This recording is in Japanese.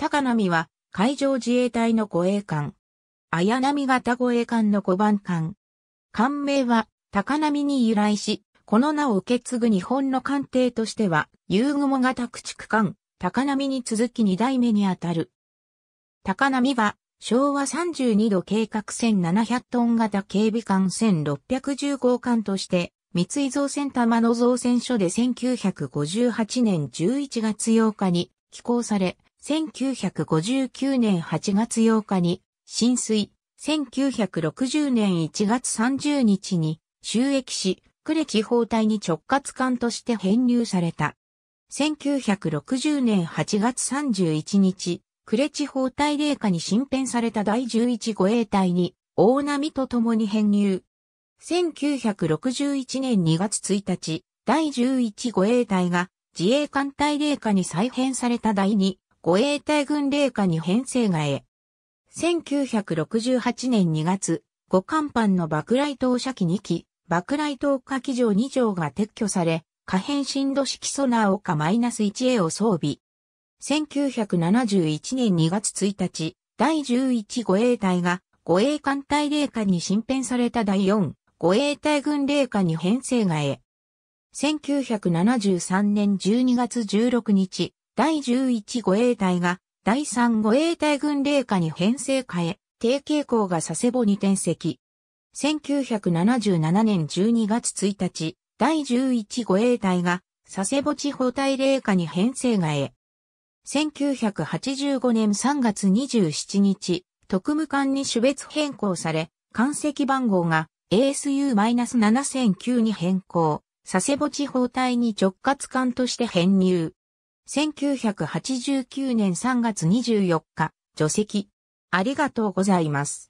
高波は海上自衛隊の護衛艦。綾波型護衛艦の5番艦。艦名は高波に由来し、この名を受け継ぐ日本の艦艇としては、夕雲型駆逐艦、高波に続き2代目にあたる。高波は、昭和32度計画1700トン型警備艦1610号艦として、三井造船玉の造船所で1958年11月8日に寄港され、1959年8月8日に浸水、1960年1月30日に収益し、呉地方隊に直轄艦として編入された。1960年8月31日、呉地方隊霊下に新編された第11護衛隊に大波と共に編入。1961年2月1日、第11護衛隊が自衛艦隊霊下に再編された第2護衛隊軍令下に編成がえ。1968年2月、五艦板の爆雷投射機2機、爆雷投下機場2条が撤去され、可変振動式ソナーオカ -1A を装備。1971年2月1日、第11護衛隊が護衛艦隊令下に新編された第4護衛隊軍令下に編成がえ。1973年12月16日、第11護衛隊が第3護衛隊軍令下に編成変え、低傾向が佐世保に転籍。1977年12月1日、第11護衛隊が佐世保地方隊令下に編成外へ。1985年3月27日、特務艦に種別変更され、艦籍番号が ASU-7009 に変更、佐世保地方隊に直轄艦として編入。1989年3月24日、除籍。ありがとうございます。